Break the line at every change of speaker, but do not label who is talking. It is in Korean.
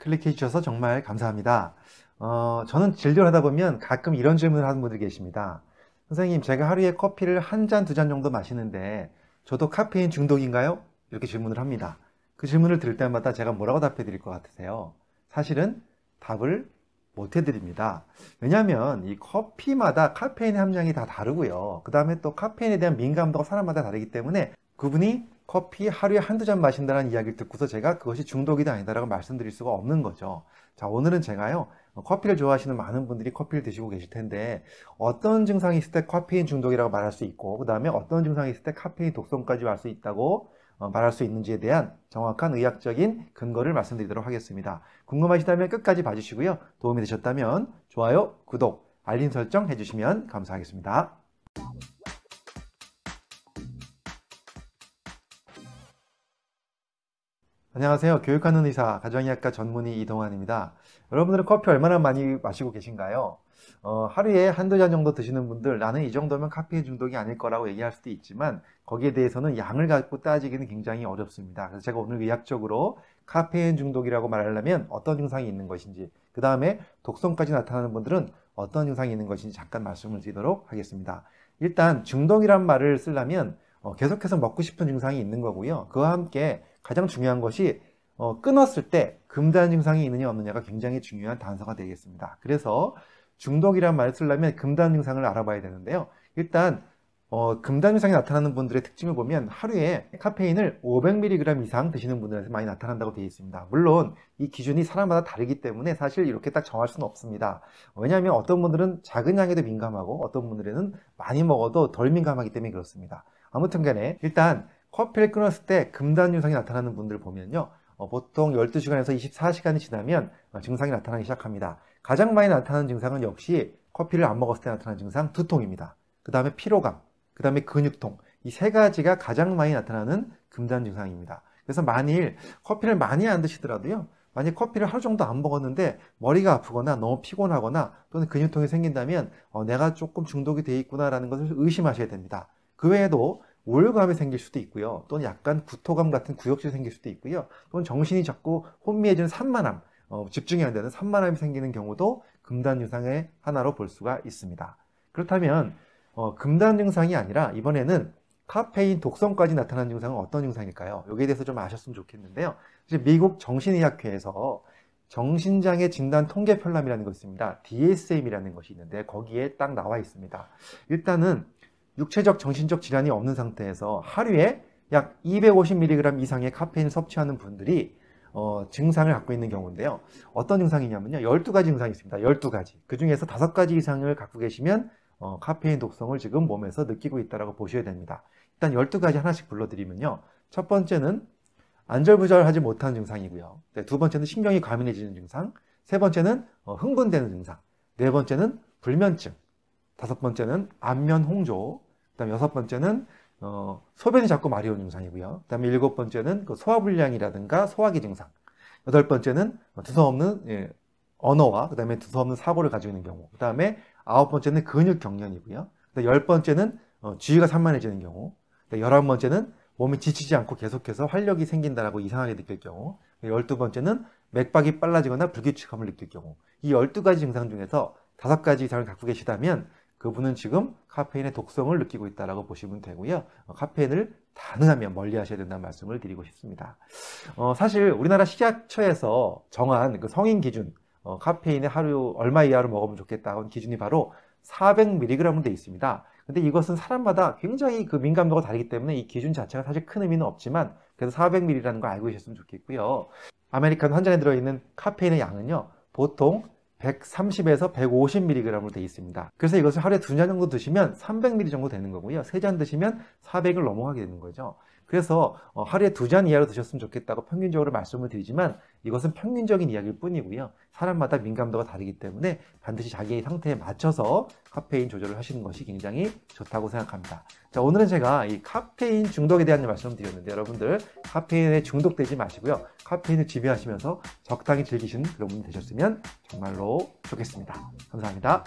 클릭해 주셔서 정말 감사합니다. 어, 저는 진료를 하다 보면 가끔 이런 질문을 하는 분들이 계십니다. 선생님, 제가 하루에 커피를 한 잔, 두 잔 정도 마시는데 저도 카페인 중독인가요? 이렇게 질문을 합니다. 그 질문을 들을 때마다 제가 뭐라고 답해 드릴 것 같으세요? 사실은 답을 못 해드립니다. 왜냐하면 이 커피마다 카페인의 함량이 다 다르고요. 그 다음에 또 카페인에 대한 민감도가 사람마다 다르기 때문에 그분이 커피 하루에 한두 잔 마신다는 이야기를 듣고서 제가 그것이 중독이다 아니다라고 말씀드릴 수가 없는 거죠. 자, 오늘은 제가요. 어, 커피를 좋아하시는 많은 분들이 커피를 드시고 계실 텐데 어떤 증상이 있을 때 카페인 중독이라고 말할 수 있고 그다음에 어떤 증상이 있을 때 카페인 독성까지 말수 있다고 어, 말할 수 있는지에 대한 정확한 의학적인 근거를 말씀드리도록 하겠습니다. 궁금하시다면 끝까지 봐주시고요. 도움이 되셨다면 좋아요, 구독, 알림 설정 해주시면 감사하겠습니다. 안녕하세요. 교육하는 의사, 가정의학과 전문의 이동환입니다. 여러분들은 커피 얼마나 많이 마시고 계신가요? 어, 하루에 한두 잔 정도 드시는 분들, 나는 이 정도면 카페인 중독이 아닐 거라고 얘기할 수도 있지만, 거기에 대해서는 양을 갖고 따지기는 굉장히 어렵습니다. 그래서 제가 오늘 의학적으로 카페인 중독이라고 말하려면 어떤 증상이 있는 것인지, 그 다음에 독성까지 나타나는 분들은 어떤 증상이 있는 것인지 잠깐 말씀을 드리도록 하겠습니다. 일단 중독이란 말을 쓰려면 어, 계속해서 먹고 싶은 증상이 있는 거고요. 그와 함께 가장 중요한 것이 어, 끊었을 때 금단 증상이 있느냐 없느냐가 굉장히 중요한 단서가 되겠습니다. 그래서 중독이란 말을 쓰려면 금단 증상을 알아봐야 되는데요. 일단 어, 금단 증상이 나타나는 분들의 특징을 보면 하루에 카페인을 500mg 이상 드시는 분들한테 많이 나타난다고 되어 있습니다. 물론 이 기준이 사람마다 다르기 때문에 사실 이렇게 딱 정할 수는 없습니다. 왜냐하면 어떤 분들은 작은 양에도 민감하고 어떤 분들은 많이 먹어도 덜 민감하기 때문에 그렇습니다. 아무튼 간에 일단 커피를 끊었을 때 금단 증상이 나타나는 분들 을 보면요. 어, 보통 12시간에서 24시간이 지나면 어, 증상이 나타나기 시작합니다. 가장 많이 나타나는 증상은 역시 커피를 안 먹었을 때 나타나는 증상 두통입니다. 그 다음에 피로감, 그 다음에 근육통 이 세 가지가 가장 많이 나타나는 금단 증상입니다. 그래서 만일 커피를 많이 안 드시더라도요. 만약 커피를 하루 정도 안 먹었는데 머리가 아프거나 너무 피곤하거나 또는 근육통이 생긴다면 어, 내가 조금 중독이 돼 있구나라는 것을 의심하셔야 됩니다. 그 외에도 우울감이 생길 수도 있고요. 또는 약간 구토감 같은 구역질이 생길 수도 있고요. 또는 정신이 자꾸 혼미해지는 산만함, 어, 집중이 안 되는 산만함이 생기는 경우도 금단 증상의 하나로 볼 수가 있습니다. 그렇다면 어, 금단 증상이 아니라 이번에는 카페인 독성까지 나타나는 증상은 어떤 증상일까요? 여기에 대해서 좀 아셨으면 좋겠는데요. 미국 정신의학회에서 정신장애 진단 통계 편람이라는 것이 있습니다. DSM이라는 것이 있는데 거기에 딱 나와 있습니다. 일단은 육체적 정신적 질환이 없는 상태에서 하루에 약 250mg 이상의 카페인을 섭취하는 분들이 어, 증상을 갖고 있는 경우인데요. 어떤 증상이냐면요. 12가지 증상이 있습니다. 12가지. 그 중에서 5가지 이상을 갖고 계시면 어, 카페인 독성을 지금 몸에서 느끼고 있다고 보셔야 됩니다. 일단 12가지 하나씩 불러드리면요. 첫 번째는 안절부절하지 못하는 증상이고요. 네, 두 번째는 신경이 과민해지는 증상. 세 번째는 어, 흥분되는 증상. 네 번째는 불면증. 다섯 번째는 안면 홍조, 그다음 여섯 번째는 어, 소변이 자꾸 마려운 증상이고요. 그다음에 일곱 번째는 그 소화불량이라든가 소화기 증상. 여덟 번째는 뭐 두서없는 예, 언어와 그다음에 두서없는 사고를 가지고 있는 경우. 그다음에 아홉 번째는 근육 경련이고요. 그다음 열 번째는 어, 주의가 산만해지는 경우. 그다음 열한 번째는 몸이 지치지 않고 계속해서 활력이 생긴다라고 이상하게 느낄 경우. 열두 번째는 맥박이 빨라지거나 불규칙함을 느낄 경우. 이 열두 가지 증상 중에서 다섯 가지 이상을 갖고 계시다면 그분은 지금 카페인의 독성을 느끼고 있다라고 보시면 되고요. 어, 카페인을 가능하면 멀리 하셔야 된다는 말씀을 드리고 싶습니다. 어, 사실 우리나라 식약처에서 정한 그 성인 기준, 어, 카페인의 하루 얼마 이하로 먹으면 좋겠다는 기준이 바로 400mg으로 되어 있습니다. 근데 이것은 사람마다 굉장히 그 민감도가 다르기 때문에 이 기준 자체가 사실 큰 의미는 없지만 그래서 4 0 0 m g 라는걸 알고 계셨으면 좋겠고요. 아메리칸 환잔에 들어있는 카페인의 양은요, 보통 130에서 150mg으로 되어 있습니다. 그래서 이것을 하루에 두 잔 정도 드시면 300ml 정도 되는 거고요. 세 잔 드시면 400을 넘어가게 되는 거죠. 그래서 어, 하루에 두 잔 이하로 드셨으면 좋겠다고 평균적으로 말씀을 드리지만 이것은 평균적인 이야기일 뿐이고요. 사람마다 민감도가 다르기 때문에 반드시 자기의 상태에 맞춰서 카페인 조절을 하시는 것이 굉장히 좋다고 생각합니다. 자, 오늘은 제가 이 카페인 중독에 대한 말씀을 드렸는데 여러분들 카페인에 중독되지 마시고요. 카페인을 지배하시면서 적당히 즐기시는 여러분 되셨으면 정말로 좋겠습니다. 감사합니다.